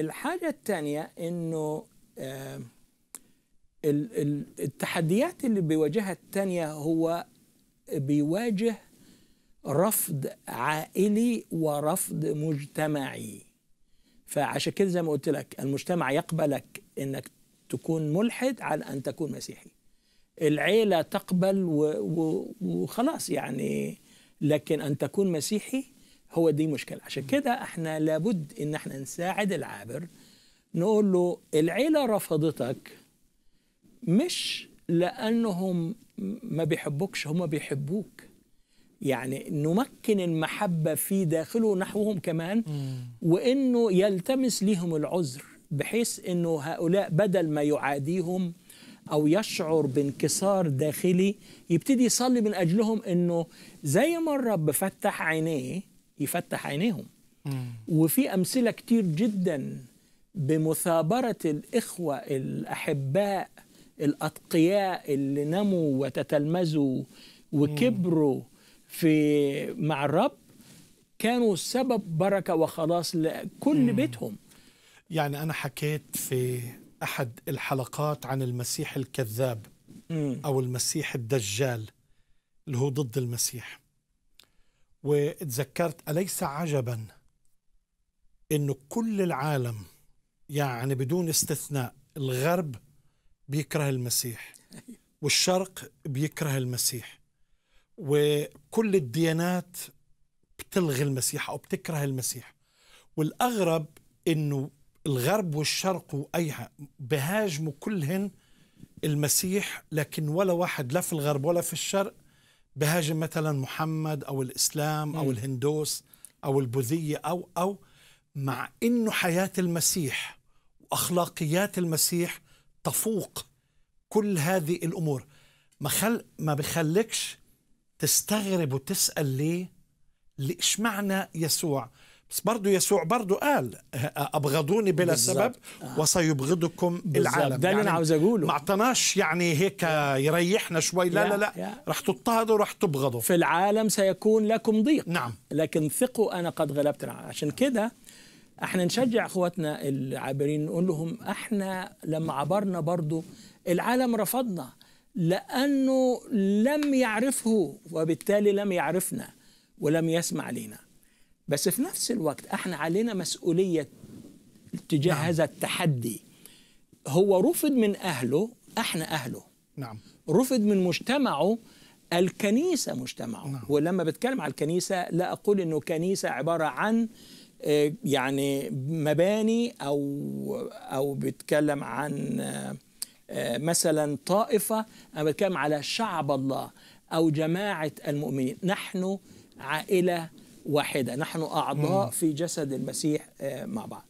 الحاجة الثانية أنه التحديات اللي بيواجهها الثانية هو بيواجه رفض عائلي ورفض مجتمعي فعشان كده زي ما قلت لك المجتمع يقبلك انك تكون ملحد على ان تكون مسيحي العيله تقبل وخلاص يعني لكن ان تكون مسيحي هو دي مشكله عشان كده احنا لابد ان احنا نساعد العابر نقول له العيله رفضتك مش لانهم ما بيحبوكش هم بيحبوك يعني نمكن المحبة في داخله نحوهم كمان وإنه يلتمس ليهم العذر بحيث إنه هؤلاء بدل ما يعاديهم أو يشعر بانكسار داخلي يبتدي يصلي من أجلهم إنه زي ما الرب فتح عينيه يفتح عينيهم وفي أمثلة كتير جدا بمثابرة الإخوة الأحباء الأتقياء اللي نموا وتتلمذوا وكبروا في مع الرب كانوا سبب بركة وخلاص لكل بيتهم يعني أنا حكيت في أحد الحلقات عن المسيح الكذاب أو المسيح الدجال اللي هو ضد المسيح وتذكرت أليس عجبا أنه كل العالم يعني بدون استثناء الغرب بيكره المسيح والشرق بيكره المسيح وكل الديانات بتلغي المسيح أو بتكره المسيح والأغرب أنه الغرب والشرق وأيها بهاجموا كلهن المسيح لكن ولا واحد لا في الغرب ولا في الشرق بهاجم مثلا محمد او الاسلام او الهندوس او البوذيه او او مع انه حياه المسيح واخلاقيات المسيح تفوق كل هذه الامور ما خل ما بخلكش تستغرب وتسال ليه ليش معنى يسوع بس برضه يسوع برضه قال ابغضوني بلا بالزبط. سبب آه. وسيبغضكم بالزبط. العالم ده اللي يعني انا عاوز اقوله ما اعطناش يعني هيك يريحنا شوي لا لا لا, لا. راح تضطهدوا راح تبغضوا في العالم سيكون لكم ضيق نعم لكن ثقوا انا قد غلبت العالم عشان كده احنا نشجع اخواتنا العابرين نقول لهم احنا لما عبرنا برضه العالم رفضنا لانه لم يعرفه وبالتالي لم يعرفنا ولم يسمع لينا بس في نفس الوقت احنا علينا مسؤوليه تجاه نعم. هذا التحدي هو رفض من اهله احنا اهله نعم رفض من مجتمعه الكنيسه مجتمعه نعم. ولما بتكلم على الكنيسه لا اقول انه كنيسه عباره عن آه، يعني مباني او او بتكلم عن آه، مثلا طائفه انا بتكلم على شعب الله او جماعه المؤمنين نحن عائله واحدة نحن أعضاء في جسد المسيح آه، مع بعض